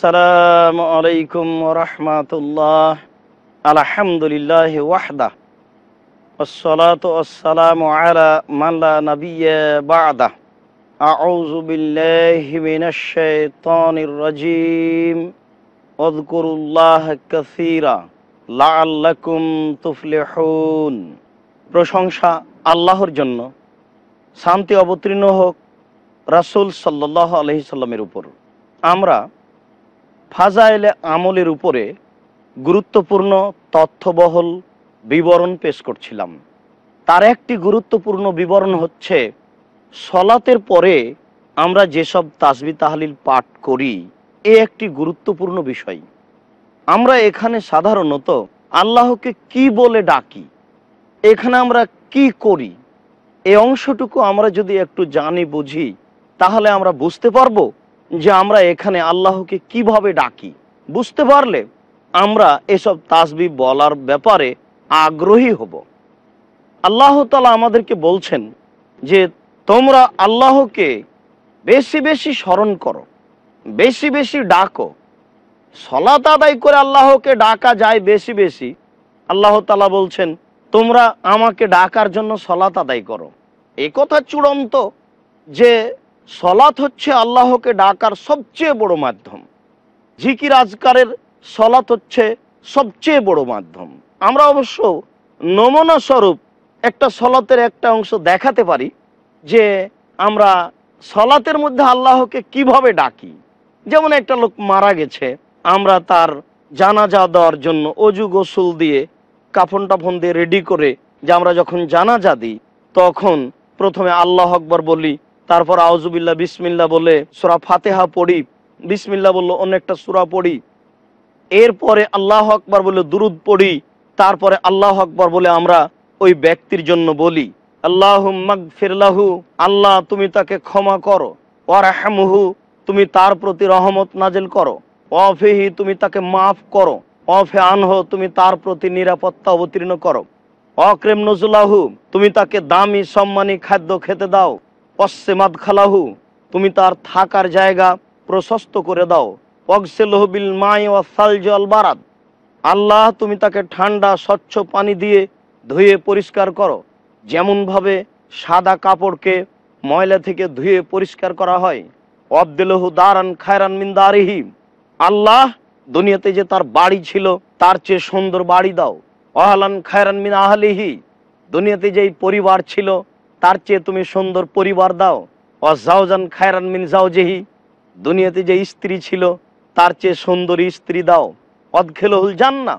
আসসালামু আলাইকুম রহমাতুল্লাহ আলহামদুলিল্লাহ ওয়াহদা والصلاة والسلام على من لا نبي بعده أعوذ بالله من الشيطان الرجيم واذكروا الله كثيرا لعلكم تفلحون প্রশংসা আল্লাহর জন্য শান্তি অবতীর্ণ হোক রাসূল সাল্লাল্লাহু আলাইহি সাল্লামের উপর আমরা ফাজাইলে আমলের উপরে গুরুত্বপূর্ণ তথ্যবহল বিবরণ পেশ করছিলাম তার একটি গুরুত্বপূর্ণ বিবরণ হচ্ছে সলাতের পরে আমরা যেসব তাসবি তাহালিল পাঠ করি এ একটি গুরুত্বপূর্ণ বিষয় আমরা এখানে সাধারণত আল্লাহকে কি বলে ডাকি এখানে আমরা কি করি এ অংশটুকু আমরা যদি একটু জানি বুঝি তাহলে আমরা বুঝতে পারবো যে আমরা এখানে আল্লাহকে কিভাবে ডাকি বুঝতে পারলে আমরা এসব তাসবি বলার ব্যাপারে আগ্রহী হব আল্লাহ তালা আমাদেরকে বলছেন যে তোমরা আল্লাহকে বেশি বেশি স্মরণ করো বেশি বেশি ডাকো সলাত আদায় করে আল্লাহকে ডাকা যায় বেশি বেশি আল্লাহ তালা বলছেন তোমরা আমাকে ডাকার জন্য সলাত আদায় করো এ কথা চূড়ান্ত যে সলাৎ হচ্ছে আল্লাহকে ডাকার সবচেয়ে বড় মাধ্যম ঝিকি আজকারের সলাৎ হচ্ছে সবচেয়ে বড় মাধ্যম আমরা অবশ্য নমুনা স্বরূপ একটা সলাতের একটা অংশ দেখাতে পারি যে আমরা সলাতের মধ্যে আল্লাহকে কিভাবে ডাকি যেমন একটা লোক মারা গেছে আমরা তার জানাজা দেওয়ার জন্য অজু গোসুল দিয়ে কাফন টাফন দিয়ে রেডি করে যে আমরা যখন জানাজা দিই তখন প্রথমে আল্লাহ আকবর বলি তারপর আউজুবিল্লা বিসমিল্লা বলে সুরা ফাতেহা পড়ি বিসমিল্লা বললো অন্য একটা সুরা পড়ি এরপরে আল্লাহ আকবর বলে দুরুদ পড়ি তারপরে আল্লাহ আকবর বলে আমরা ওই ব্যক্তির জন্য বলি আল্লাহ আল্লাহ তুমি তাকে ক্ষমা করো ওয়ারাহমুহু তুমি তার প্রতি রহমত নাজেল করো অফেহি তুমি তাকে মাফ করো অফে আনহ তুমি তার প্রতি নিরাপত্তা অবতীর্ণ করো অক্রেম নজুলাহু তুমি তাকে দামি সম্মানী খাদ্য খেতে দাও অশ্বেমাদ খালাহু তুমি তার থাকার জায়গা প্রশস্ত করে দাও অগসেলহবিল মাই ও সালজ বারাদ আল্লাহ তুমি তাকে ঠান্ডা স্বচ্ছ পানি দিয়ে ধুয়ে পরিষ্কার করো যেমনভাবে সাদা কাপড়কে ময়লা থেকে ধুয়ে পরিষ্কার করা হয় অবদেলহু দারান খায়রান মিন্দারিহি আল্লাহ দুনিয়াতে যে তার বাড়ি ছিল তার চেয়ে সুন্দর বাড়ি দাও অহলান খায়রান মিন আহলিহি দুনিয়াতে যেই পরিবার ছিল তার চেয়ে তুমি সুন্দর পরিবার দাও অজাউজান খায়রান মিন জাউজেহি দুনিয়াতে যে স্ত্রী ছিল তার চেয়ে সুন্দরী স্ত্রী দাও অদখেলহুল জান্না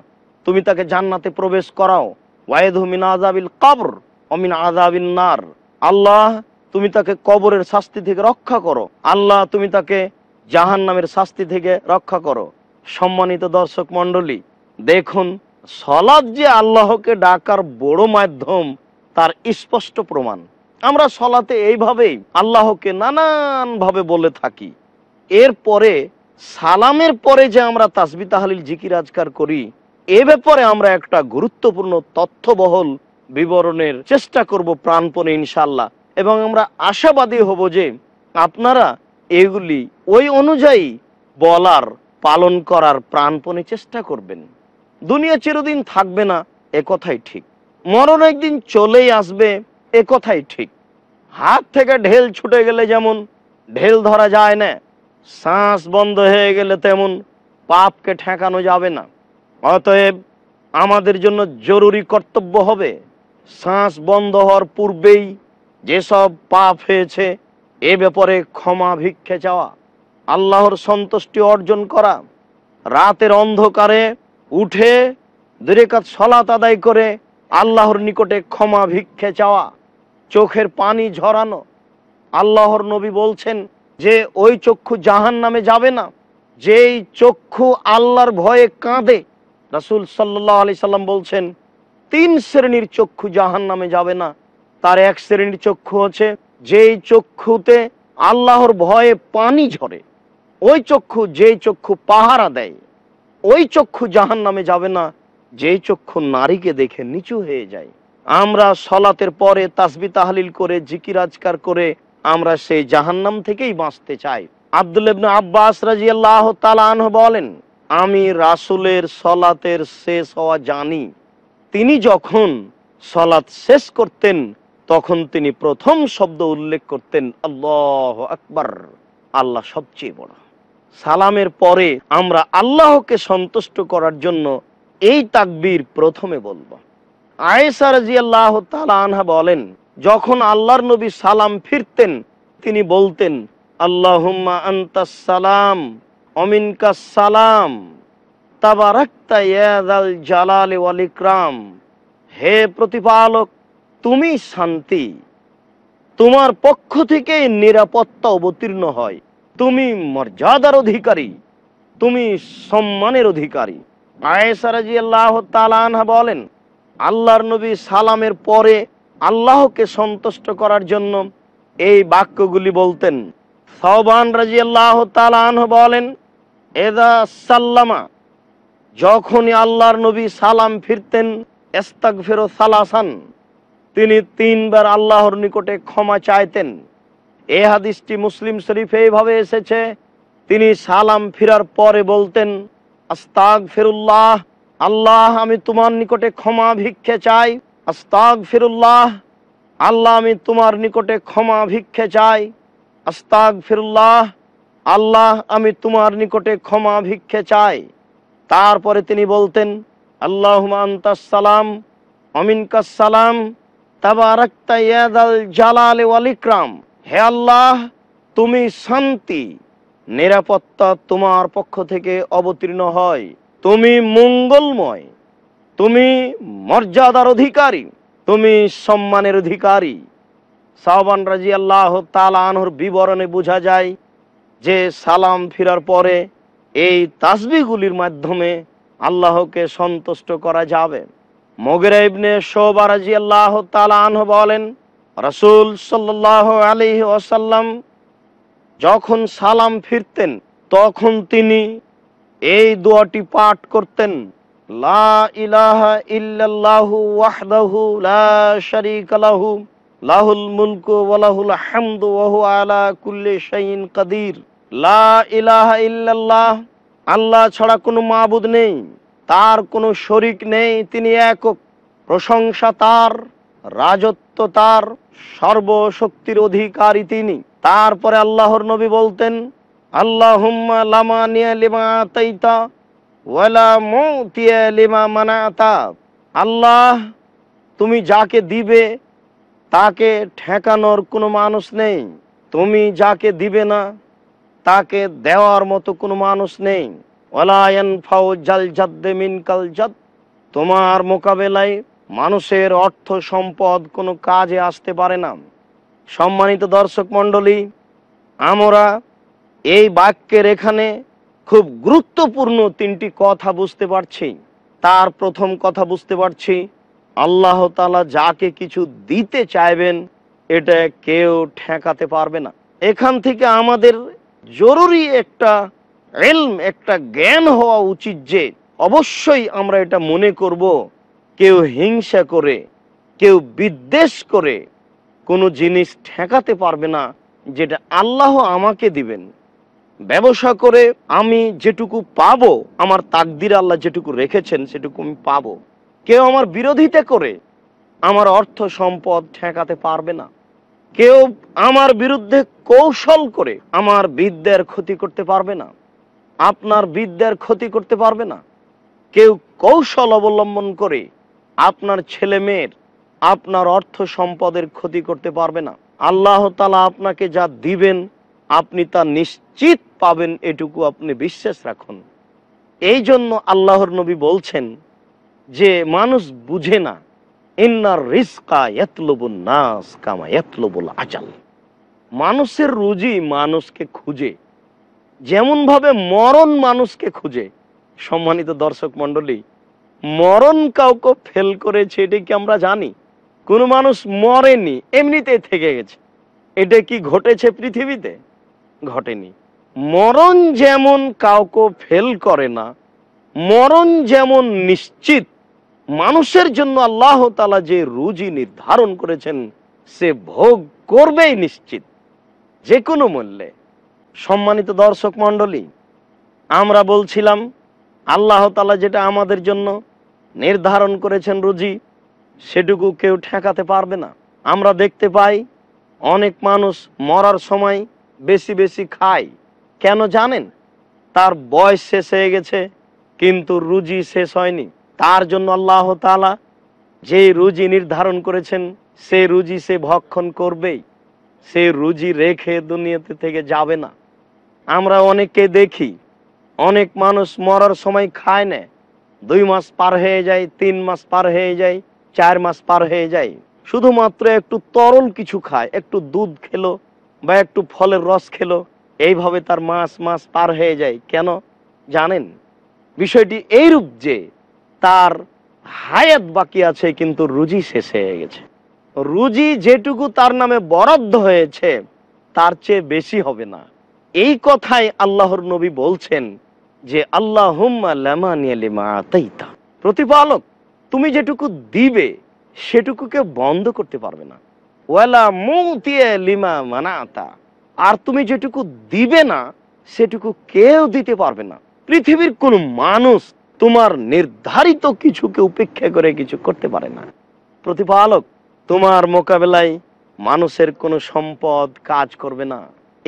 তুমি তাকে জান্নাতে প্রবেশ করাও ওয়াইদহু মিন আজাবিল কবর অমিন আজাবিন নার আল্লাহ তুমি তাকে কবরের শাস্তি থেকে রক্ষা করো আল্লাহ তুমি তাকে জাহান নামের শাস্তি থেকে রক্ষা করো সম্মানিত দর্শক মন্ডলী দেখুন সলাদ যে আল্লাহকে ডাকার বড় মাধ্যম তার স্পষ্ট প্রমাণ আমরা সলাতে এইভাবেই আল্লাহকে নানানভাবে বলে থাকি এরপরে সালামের পরে যে আমরা তাসবি তাহালিল জিকির আজকার করি এ ব্যাপারে আমরা একটা গুরুত্বপূর্ণ তথ্যবহল বিবরণের চেষ্টা করব প্রাণপণে ইনশাল্লাহ এবং আমরা আশাবাদী হব যে আপনারা এগুলি ওই অনুযায়ী বলার পালন করার প্রাণপণে চেষ্টা করবেন দুনিয়া চিরদিন থাকবে না এ কথাই ঠিক মরণ একদিন চলেই আসবে এ কথাই ঠিক হাত থেকে ঢেল ছুটে গেলে যেমন ঢেল ধরা যায় না শ্বাস বন্ধ হয়ে গেলে তেমন পাপকে ঠেকানো যাবে না অতএব আমাদের জন্য জরুরি কর্তব্য হবে শ্বাস বন্ধ হওয়ার পূর্বেই যেসব পাপ হয়েছে এ ব্যাপারে ক্ষমা ভিক্ষে চাওয়া আল্লাহর সন্তুষ্টি অর্জন করা রাতের অন্ধকারে উঠে দুরেকাত সলাত আদায় করে আল্লাহর নিকটে ক্ষমা ভিক্ষে চাওয়া চোখের পানি ঝরানো আল্লাহর নবী বলছেন যে ওই চক্ষু জাহান নামে যাবে না যেই চক্ষু আল্লাহর ভয়ে কাঁদে রাসুল সাল্লাহ আলি সাল্লাম বলছেন তিন শ্রেণীর চক্ষু জাহান নামে যাবে না তার এক শ্রেণীর চক্ষু আছে যেই চক্ষুতে আল্লাহর ভয়ে পানি ঝরে ওই চক্ষু যেই চক্ষু পাহারা দেয় ওই চক্ষু জাহান নামে যাবে না যেই চক্ষু নারীকে দেখে নিচু হয়ে যায় আমরা সলাতের পরে তাসবি তাহলিল করে জিকির আজকার করে আমরা সেই জাহান্নাম থেকেই বাঁচতে চাই আব্দুল আব্বাস রাজি আল্লাহ বলেন আমি রাসুলের সলাতের শেষ হওয়া জানি তিনি যখন সলাৎ শেষ করতেন তখন তিনি প্রথম শব্দ উল্লেখ করতেন আল্লাহ আকবার আল্লাহ সবচেয়ে বড় সালামের পরে আমরা আল্লাহকে সন্তুষ্ট করার জন্য এই তাকবির প্রথমে বলবো আয়েসা রাজি আল্লাহ আনহা বলেন যখন আল্লাহর নবী সালাম ফিরতেন তিনি বলতেন আল্লাহুম্মা আন্তা সালাম অমিনকা সালাম তাবারাক্তা ইয়াদাল জালাল ওয়াল হে প্রতিপালক তুমি শান্তি তোমার পক্ষ থেকে নিরাপত্তা অবতীর্ণ হয় তুমি মর্যাদার অধিকারী তুমি সম্মানের অধিকারী আয়েসারাজি আল্লাহ তালানহা বলেন আল্লাহর নবী সালামের পরে আল্লাহকে সন্তুষ্ট করার জন্য এই বাক্যগুলি বলতেন সহবান রাজি আল্লাহ তালান বলেন এদা সাল্লামা যখনই আল্লাহর নবী সালাম ফিরতেন এস্তাক ফেরো সালাসান তিনি তিনবার আল্লাহর নিকটে ক্ষমা চাইতেন এ হাদিসটি মুসলিম শরীফে এইভাবে এসেছে তিনি সালাম ফিরার পরে বলতেন আস্তাক ফেরুল্লাহ আল্লাহ আমি তোমার নিকটে ক্ষমা ভিক্ষে চাই আস্তাক ফিরুল্লাহ আল্লাহ আমি তোমার নিকটে ক্ষমা ভিক্ষে চাই আস্তাক ফিরুল্লাহ আল্লাহ আমি তোমার নিকটে ক্ষমা ভিক্ষে চাই তারপরে তিনি বলতেন আল্লাহ সালাম অমিন সালাম জালালে ওয়ালিকরাম হে আল্লাহ তুমি শান্তি নিরাপত্তা তোমার পক্ষ থেকে অবতীর্ণ হয় তুমি মঙ্গলময় তুমি মর্যাদার অধিকারী তুমি সম্মানের অধিকারী সাহবান রাজি আল্লাহ তালানহর বিবরণে বোঝা যায় যে সালাম ফিরার পরে এই তাসবিগুলির মাধ্যমে আল্লাহকে সন্তুষ্ট করা যাবে মগের ইবনে শোবা রাজি আল্লাহ তালান বলেন রসুল সাল্লাহ আলি ওসাল্লাম যখন সালাম ফিরতেন তখন তিনি এই দোয়াটি পাঠ করতেন লা ইলাহা ইল্লাল্লাহু ওয়াহদাহু লা লাহুল আলা কাদির লা ইল্লাল্লাহ আল্লাহ ছাড়া কোনো মাবুদ নেই তার কোনো শরিক নেই তিনি একক প্রশংসা তার রাজত্ব তার সর্বশক্তির অধিকারী তিনি তারপরে আল্লাহর নবী বলতেন আল্লাহুম্মা লামানিয়া লিমা আতাইতা ওয়ালা মুতিয়া লিমা মানাতা আল্লাহ তুমি যাকে দিবে তাকে ঠেকানোর কোনো মানুষ নেই তুমি যাকে দিবে না তাকে দেওয়ার মতো কোনো মানুষ নেই ওলায়ন ফাও জাল জাদ্দে মিনকাল জাদ তোমার মোকাবেলায় মানুষের অর্থ সম্পদ কোনো কাজে আসতে পারে না সম্মানিত দর্শক মণ্ডলী আমরা এই বাক্যের এখানে খুব গুরুত্বপূর্ণ তিনটি কথা বুঝতে পারছি তার প্রথম কথা বুঝতে পারছি আল্লাহ তালা যাকে কিছু দিতে চাইবেন এটা কেউ ঠেকাতে পারবে না এখান থেকে আমাদের জরুরি একটা এলম একটা জ্ঞান হওয়া উচিত যে অবশ্যই আমরা এটা মনে করব কেউ হিংসা করে কেউ বিদ্বেষ করে কোনো জিনিস ঠেকাতে পারবে না যেটা আল্লাহ আমাকে দিবেন ব্যবসা করে আমি যেটুকু পাবো আমার তাকদির আল্লাহ যেটুকু রেখেছেন সেটুকু আমি পাবো কেউ আমার বিরোধিতা করে আমার অর্থ সম্পদ ঠেকাতে পারবে না কেউ আমার বিরুদ্ধে কৌশল করে আমার বিদ্যার ক্ষতি করতে পারবে না আপনার বিদ্যার ক্ষতি করতে পারবে না কেউ কৌশল অবলম্বন করে আপনার ছেলে মেয়ের আপনার অর্থ সম্পদের ক্ষতি করতে পারবে না আল্লাহ তালা আপনাকে যা দিবেন আপনি তা নিশ্চিত পাবেন এটুকু আপনি বিশ্বাস রাখুন এই জন্য আল্লাহর নবী বলছেন যে মানুষ বুঝে না ইন্নার রিস্কা এতলবুল নাস কামা এতলবুল আচাল মানুষের রুজি মানুষকে খুঁজে যেমনভাবে মরণ মানুষকে খুঁজে সম্মানিত দর্শক মণ্ডলী মরণ কাউকে ফেল করেছে এটা কি আমরা জানি কোনো মানুষ মরেনি এমনিতেই থেকে গেছে এটা কি ঘটেছে পৃথিবীতে ঘটেনি মরণ যেমন কাউকে ফেল করে না মরণ যেমন নিশ্চিত মানুষের জন্য আল্লাহ তালা যে রুজি নির্ধারণ করেছেন সে ভোগ করবেই নিশ্চিত যে কোনো মূল্যে সম্মানিত দর্শক মণ্ডলী আমরা বলছিলাম আল্লাহ তালা যেটা আমাদের জন্য নির্ধারণ করেছেন রুজি সেটুকু কেউ ঠেকাতে পারবে না আমরা দেখতে পাই অনেক মানুষ মরার সময় বেশি বেশি খায় কেন জানেন তার বয়স শেষ হয়ে গেছে কিন্তু রুজি শেষ হয়নি তার জন্য আল্লাহ তালা যে রুজি নির্ধারণ করেছেন সে রুজি সে ভক্ষণ করবেই সে রুজি রেখে দুনিয়াতে থেকে যাবে না আমরা অনেককে দেখি অনেক মানুষ মরার সময় খায় না দুই মাস পার হয়ে যায় তিন মাস পার হয়ে যায় চার মাস পার হয়ে যায় শুধুমাত্র একটু তরল কিছু খায় একটু দুধ খেলো বা একটু ফলের রস খেলো এইভাবে তার মাস মাস পার হয়ে যায় কেন জানেন বিষয়টি এইরূপ যে তার হায়াত বাকি আছে কিন্তু রুজি শেষ হয়ে গেছে রুজি যেটুকু তার নামে বরাদ্দ হয়েছে তার চেয়ে বেশি হবে না এই কথাই আল্লাহর নবী বলছেন যে আল্লাহ প্রতিপালক তুমি যেটুকু দিবে সেটুকুকে বন্ধ করতে পারবে না লিমা মানাতা আর তুমি যেটুকু দিবে না সেটুকু কেউ দিতে পারবে না পৃথিবীর কোন মানুষ তোমার নির্ধারিত কিছুকে উপেক্ষা করে কিছু করতে পারে না প্রতিপালক তোমার মোকাবেলায় মানুষের কোনো সম্পদ কাজ করবে না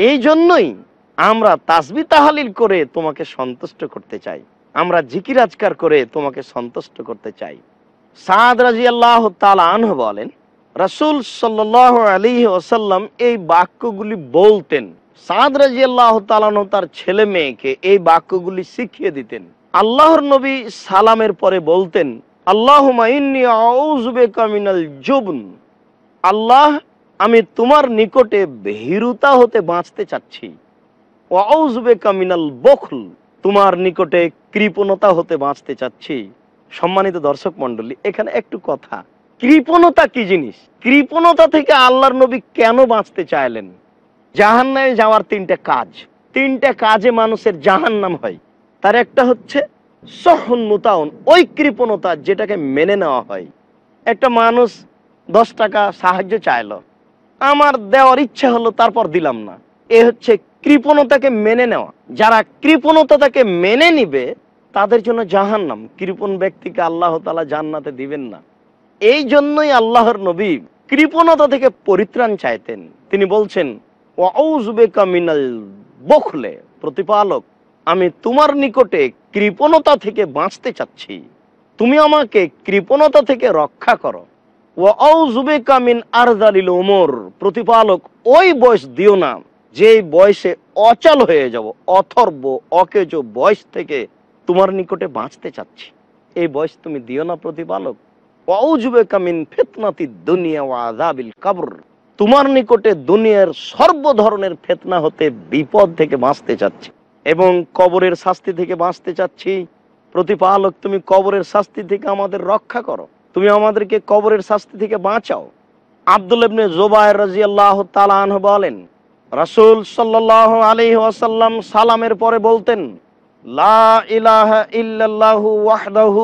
এই জন্যই আমরা তাসবি তাহালিল করে তোমাকে সন্তুষ্ট করতে চাই আমরা জিকির আজকার করে তোমাকে সন্তুষ্ট করতে চাই সাদ রাজি আল্লাহ তালা আনহ বলেন রাসুল সাল আলী ওসাল্লাম এই বাক্যগুলি বলতেন সাদ রাজি আল্লাহ তার ছেলে মেয়েকে এই বাক্যগুলি শিখিয়ে দিতেন আল্লাহর নবী সালামের পরে বলতেন আল্লাহ আল্লাহ আমি তোমার নিকটে ভীরুতা হতে বাঁচতে চাচ্ছি বখল তোমার নিকটে কৃপণতা হতে বাঁচতে চাচ্ছি সম্মানিত দর্শক মন্ডলী এখানে একটু কথা কৃপণতা কি জিনিস কৃপণতা থেকে আল্লাহর নবী কেন বাঁচতে চাইলেন জাহান নামে যাওয়ার তিনটা কাজ তিনটা কাজে মানুষের জাহান নাম হয় তার একটা হচ্ছে ওই কৃপণতা যেটাকে মেনে নেওয়া হয় একটা মানুষ দশ টাকা সাহায্য চাইল আমার দেওয়ার ইচ্ছা হলো তারপর দিলাম না এ হচ্ছে কৃপণতাকে মেনে নেওয়া যারা কৃপণতাকে মেনে নিবে তাদের জন্য জাহান্নাম কৃপণ ব্যক্তিকে আল্লাহ তালা জান্নাতে দিবেন না এই জন্যই আল্লাহর নবী কৃপণতা থেকে পরিত্রাণ চাইতেন তিনি বলছেন মিনাল বখলে প্রতিপালক আমি তোমার নিকটে কৃপণতা থেকে বাঁচতে চাচ্ছি তুমি আমাকে কৃপণতা থেকে রক্ষা করো কামিন আরজালিল ওমর প্রতিপালক ওই বয়স দিও না যে বয়সে অচল হয়ে যাব অথর্ব অকেজ বয়স থেকে তোমার নিকটে বাঁচতে চাচ্ছি এই বয়স তুমি দিও না প্রতিপালক তোমার নিকটে দুনিয়ার সর্ব ধরনের ফেতনা হতে বিপদ থেকে বাঁচতে চাচ্ছি এবং কবরের শাস্তি থেকে বাঁচতে চাচ্ছি প্রতিপালক তুমি কবরের শাস্তি থেকে আমাদের রক্ষা করো তুমি আমাদেরকে কবরের শাস্তি থেকে বাঁচাও আব্দুল ইবনে জোবায় রাজি আল্লাহ তালাহ বলেন রাসুল সাল্লাহ আলি ওয়াসাল্লাম সালামের পরে বলতেন লা ইলাহা ইল্লাল্লাহু ওয়াহদাহু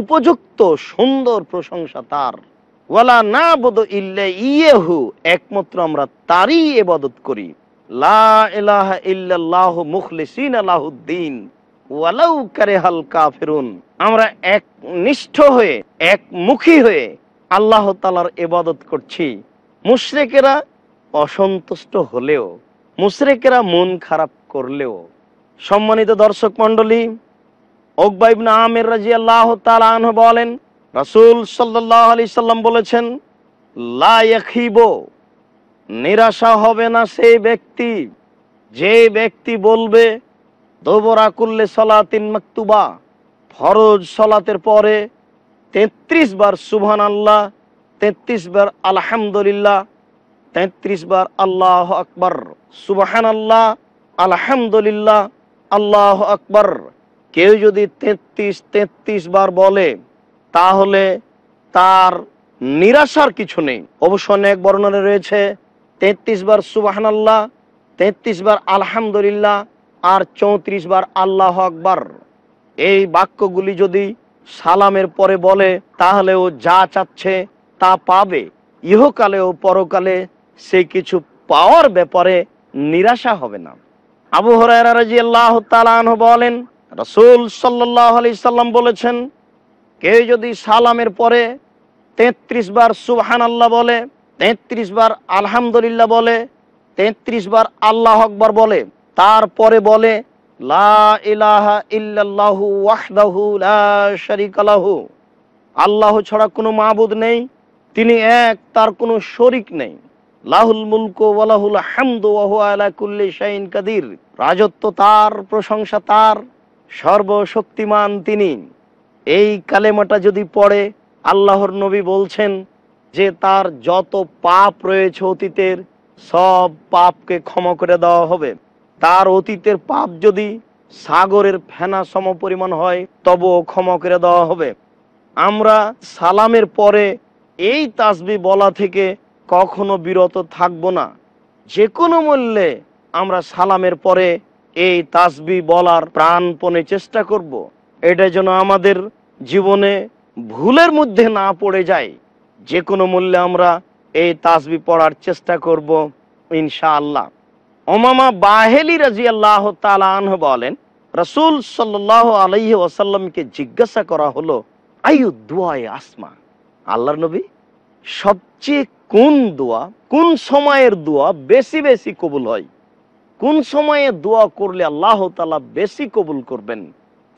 উপযুক্ত সুন্দর প্রশংসা তার ওয়ালা না বদ ইল্লা ইয়েহু একমাত্র আমরা তারই এবাদত করি লা ইলাহা ইল্লাল্লাহু মুখলিসিন লাহুদ্দিন ওয়ালাউ কারিহাল কাফিরুন আমরা এক নিষ্ঠ হয়ে এক মুখী হয়ে আল্লাহ তালার এবাদত করছি মুশরেকেরা অসন্তুষ্ট হলেও মুশরেকেরা মন খারাপ করলেও সম্মানিত দর্শক মণ্ডলী ওকবাইবনা আমের রাজি আল্লাহ তালাহ বলেন রসুল সাল্লাহ আলি সাল্লাম বলেছেন লাখিব নিরাশা হবে না সেই ব্যক্তি যে ব্যক্তি বলবে দোবরা করলে সলাতিন মাকতুবা ফরজ সলাতের পরে ৩৩ বার সুবহান আল্লাহ ৩৩ বার আলহামদুলিল্লাহ ৩৩ বার আল্লাহ আকবর সুবাহান আল্লাহ আলহামদুলিল্লাহ আল্লাহ আকবর কেউ যদি তেত্রিশ তেত্রিশ বার বলে তাহলে তার নিরাশার কিছু নেই অবশ্য অনেক বর্ণনা রয়েছে তেত্রিশ বার সুবাহান আল্লাহ তেত্রিশ বার আলহামদুলিল্লাহ আর চৌত্রিশ বার আল্লাহ আকবার এই বাক্যগুলি যদি সালামের পরে বলে তাহলে ও যা চাচ্ছে তা পাবে ইহকালে ও পরকালে সে কিছু পাওয়ার ব্যাপারে নিরাশা হবে না আবু হরাই রাজি আল্লাহ বলেন রসুল সাল্লাহ আলি সাল্লাম বলেছেন কেউ যদি সালামের পরে তেত্রিশ বার সুবহান আল্লাহ বলে তেত্রিশ বার আলহামদুলিল্লাহ বলে তেত্রিশ বার আল্লাহ আকবর বলে তারপরে বলে আল্লাহ ছাড়া কোনো মাহবুদ নেই তিনি এক তার কোনো শরিক নেই লাহুল মুলক ওয়ালাহুল হামদু ওয়াহু আলা কুল্লি শাইন কাদির রাজত্ব তার প্রশংসা তার সর্বশক্তিমান তিনি এই কালেমাটা যদি পড়ে আল্লাহর নবী বলছেন যে তার যত পাপ রয়েছে অতীতের সব পাপকে ক্ষমা করে দেওয়া হবে তার অতীতের পাপ যদি সাগরের ফেনা সম পরিমাণ হয় তবুও ক্ষমা করে দেওয়া হবে আমরা সালামের পরে এই তাসবি বলা থেকে কখনো বিরত থাকব না যে কোনো মূল্যে আমরা সালামের পরে এই তাসবি বলার প্রাণপণে চেষ্টা করব। এটা যেন আমাদের জীবনে ভুলের মধ্যে না পড়ে যায় যে কোনো মূল্যে আমরা এই তাসবি পড়ার চেষ্টা করব ইনশাআল্লাহ ওমামা বাহেলি রাজি আল্লাহ তালান বলেন রসুল সাল্লাহ আলহ ওসাল্লামকে জিজ্ঞাসা করা হলো আয়ু দোয়ায় আসমা আল্লাহ নবী সবচেয়ে কোন দোয়া কোন সময়ের দোয়া বেশি বেশি কবুল হয় কোন সময়ে দোয়া করলে আল্লাহ তালা বেশি কবুল করবেন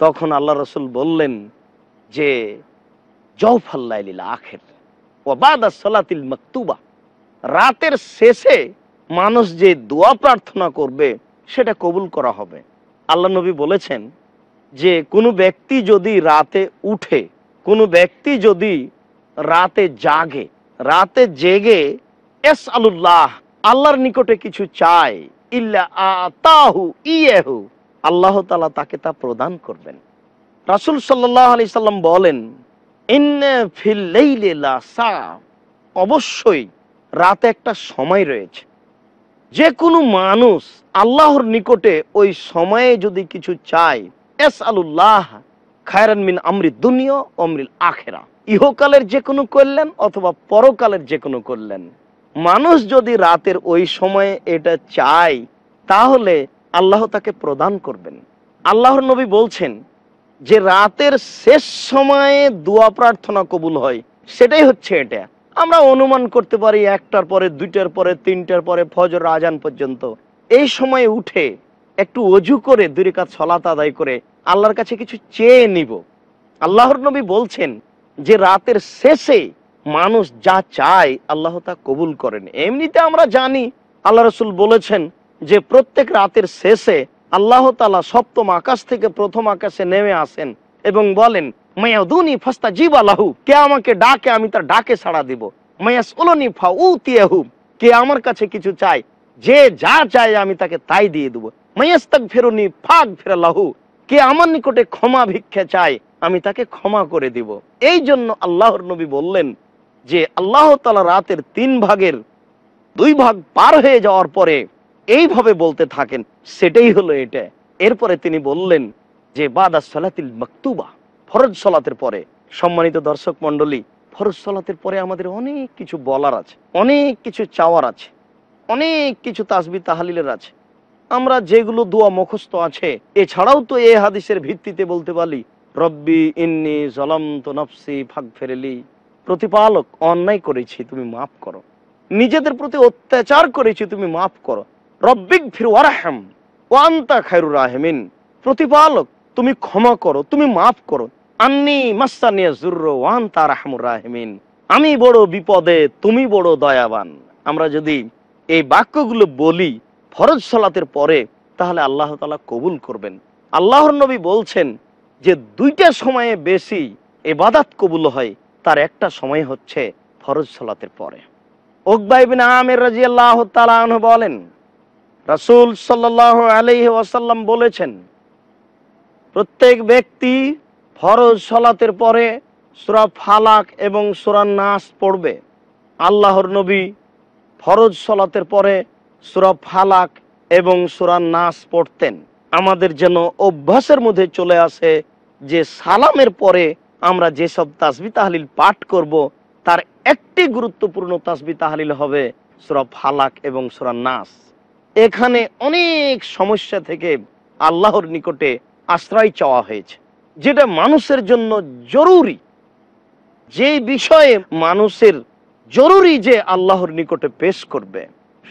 তখন আল্লাহ রসুল বললেন যে জৌফাল্লাইল আখের ওবাদা সলাতিল মকতুবা রাতের শেষে মানুষ যে দোয়া প্রার্থনা করবে সেটা কবুল করা হবে আল্লাহ নবী বলেছেন যে কোনো ব্যক্তি যদি রাতে উঠে কোনো ব্যক্তি যদি রাতে জাগে রাতে জেগে এস আল্লাহ আল্লাহর নিকটে কিছু চায় আল্লাহ তালা তাকে তা প্রদান করবেন রাসুল সাল্লাহ সাল্লাম বলেন অবশ্যই রাতে একটা সময় রয়েছে যে কোনো মানুষ আল্লাহর নিকটে ওই সময়ে যদি কিছু চায় এস আলুল্লাহ খায়রান মিন আমরি দুনিয়া অমরিল আখেরা ইহকালের যে কোনো করলেন অথবা পরকালের যে কোনো করলেন মানুষ যদি রাতের ওই সময়ে এটা চায় তাহলে আল্লাহ তাকে প্রদান করবেন আল্লাহর নবী বলছেন যে রাতের শেষ সময়ে দোয়া প্রার্থনা কবুল হয় সেটাই হচ্ছে এটা আমরা অনুমান করতে পারি একটার পরে দুইটার পরে তিনটার পরে ফজর আজান পর্যন্ত এই সময়ে উঠে একটু অজু করে দুই কাজ সলাত আদায় করে আল্লাহর কাছে কিছু চেয়ে নিব আল্লাহর নবী বলছেন যে রাতের শেষে মানুষ যা চায় আল্লাহ তা কবুল করেন এমনিতে আমরা জানি আল্লাহ রসুল বলেছেন যে প্রত্যেক রাতের শেষে আল্লাহ তালা সপ্তম আকাশ থেকে প্রথম আকাশে নেমে আসেন এবং বলেন মায়াদুনি ফাস্তা জীব আল্লাহু কে আমাকে ডাকে আমি তার ডাকে সাড়া দিব মায়াস উলনি ফা উতিয়াহু কে আমার কাছে কিছু চায় যে যা চায় আমি তাকে তাই দিয়ে দেবো মায়াস্তাক ফেরুনি ফাগ ফেরালাহু কে আমার নিকটে ক্ষমা ভিক্ষা চায় আমি তাকে ক্ষমা করে দিব এই জন্য আল্লাহর নবী বললেন যে আল্লাহ তালা রাতের তিন ভাগের দুই ভাগ পার হয়ে যাওয়ার পরে এইভাবে বলতে থাকেন সেটাই হলো এটা এরপরে তিনি বললেন যে বাদা সলাতিল মকতুবা ফরজ সলাতের পরে সম্মানিত দর্শক মন্ডলী ফরজ সলাতের পরে আমাদের অনেক কিছু বলার আছে অনেক কিছু চাওয়ার আছে অনেক কিছু তাসবি তাহালিলের আছে আমরা যেগুলো দোয়া মুখস্থ আছে এছাড়াও তো এ হাদিসের ভিত্তিতে বলতে পারি রব্বি ইন্নি জলাম তো নফসি ফাঁক ফেরেলি প্রতিপালক অন্যায় করেছি তুমি মাফ করো নিজেদের প্রতি অত্যাচার করেছি তুমি মাফ করো রব্বিক ফির ওয়ারাহাম ওয়ান্তা খায়রুর রাহমিন প্রতিপালক তুমি ক্ষমা করো তুমি মাফ করো আন্নি মাস্তানিয়া জুর ওয়ান্তা রাহমুর রাহমিন আমি বড় বিপদে তুমি বড় দয়াবান আমরা যদি এই বাক্যগুলো বলি ফরজ সলাতের পরে তাহলে আল্লাহ তালা কবুল করবেন আল্লাহর নবী বলছেন যে দুইটা সময়ে বেশি এবাদাত কবুল হয় তার একটা সময় হচ্ছে ফরজ সলাতের পরে ওকবাইবিন আমের রাজি আল্লাহ বলেন রাসুল সাল্লাহ আলহি ওয়াসাল্লাম বলেছেন প্রত্যেক ব্যক্তি ফরজ সলাতের পরে সুরা ফালাক এবং সুরা নাস পড়বে আল্লাহর নবী ফরজ সলাতের পরে সুরা ফালাক এবং সুরা নাস পড়তেন আমাদের যেন অভ্যাসের মধ্যে চলে আসে যে সালামের পরে আমরা যেসব তাসবি তাহলিল পাঠ করব তার একটি গুরুত্বপূর্ণ তাসবি তাহলিল হবে সুরা ফালাক এবং সুরা নাস এখানে অনেক সমস্যা থেকে আল্লাহর নিকটে আশ্রয় চাওয়া হয়েছে যেটা মানুষের জন্য জরুরি যে বিষয়ে মানুষের জরুরি যে আল্লাহর নিকটে পেশ করবে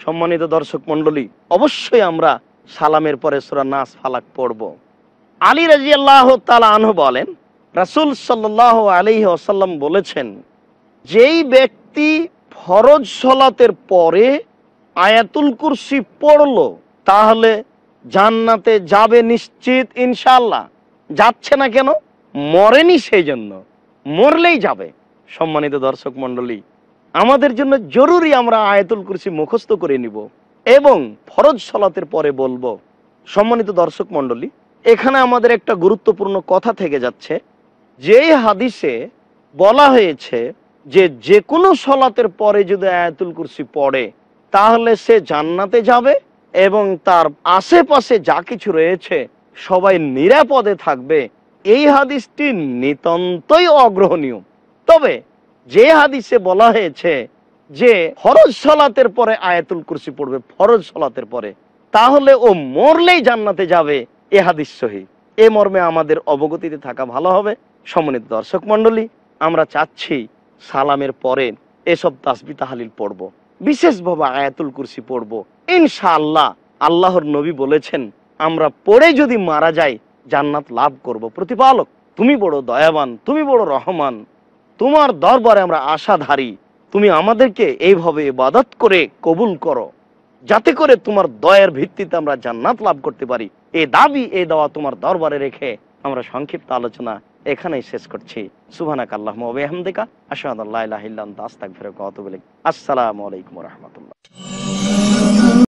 সম্মানিত দর্শক মন্ডলী অবশ্যই আমরা সালামের পরে সুরা নাস ফালাক পড়ব আলী রাজি আল্লাহ তালা আনহ বলেন রাসুল সাল্লাহ আলি আসাল্লাম বলেছেন যেই ব্যক্তি ফরজ সলাতের পরে আয়াতুল কুরসি পড়ল তাহলে জান্নাতে যাবে নিশ্চিত ইনশাল্লাহ যাচ্ছে না কেন মরেনি সেই জন্য মরলেই যাবে সম্মানিত দর্শক মন্ডলী আমাদের জন্য জরুরি আমরা আয়াতুল কুরসি মুখস্থ করে নিব এবং ফরজ সলাতের পরে বলবো সম্মানিত দর্শক মন্ডলী এখানে আমাদের একটা গুরুত্বপূর্ণ কথা থেকে যাচ্ছে যেই হাদিসে বলা হয়েছে যে যে কোনো সলাতের পরে যদি আয়াতুল কুরসি পড়ে তাহলে সে জান্নাতে যাবে এবং তার আশেপাশে যা কিছু রয়েছে সবাই নিরাপদে থাকবে এই হাদিসটি নিতান্তই অগ্রহণীয় তবে যে হাদিসে বলা হয়েছে যে ফরজ সলাতের পরে আয়াতুল কুরসি পড়বে ফরজ সলাতের পরে তাহলে ও মরলেই জান্নাতে যাবে এ হাদিস সহি এ মর্মে আমাদের অবগতিতে থাকা ভালো হবে সমন্বিত দর্শক মন্ডলী আমরা চাচ্ছি সালামের পরে এসব তাসবি তাহালিল পড়ব বিশেষভাবে আয়াতুল কুরসি পড়ব ইনশাআল্লাহ আল্লাহর নবী বলেছেন আমরা পড়ে যদি মারা যাই জান্নাত লাভ করব প্রতিপালক তুমি বড় দয়াবান তুমি বড় রহমান তোমার দরবারে আমরা আশাধারী তুমি আমাদেরকে এইভাবে ইবাদত করে কবুল করো যাতে করে তোমার দয়ের ভিত্তিতে আমরা জান্নাত লাভ করতে পারি এ দাবি এ দেওয়া তোমার দরবারে রেখে আমরা সংক্ষিপ্ত আলোচনা এখানেই শেষ করছি সুহানাক আল্লাহ আহমদিকা আসাদ আল্লাহ ফেরক আসসালামু আলাইকুম রহমতুল্লাহ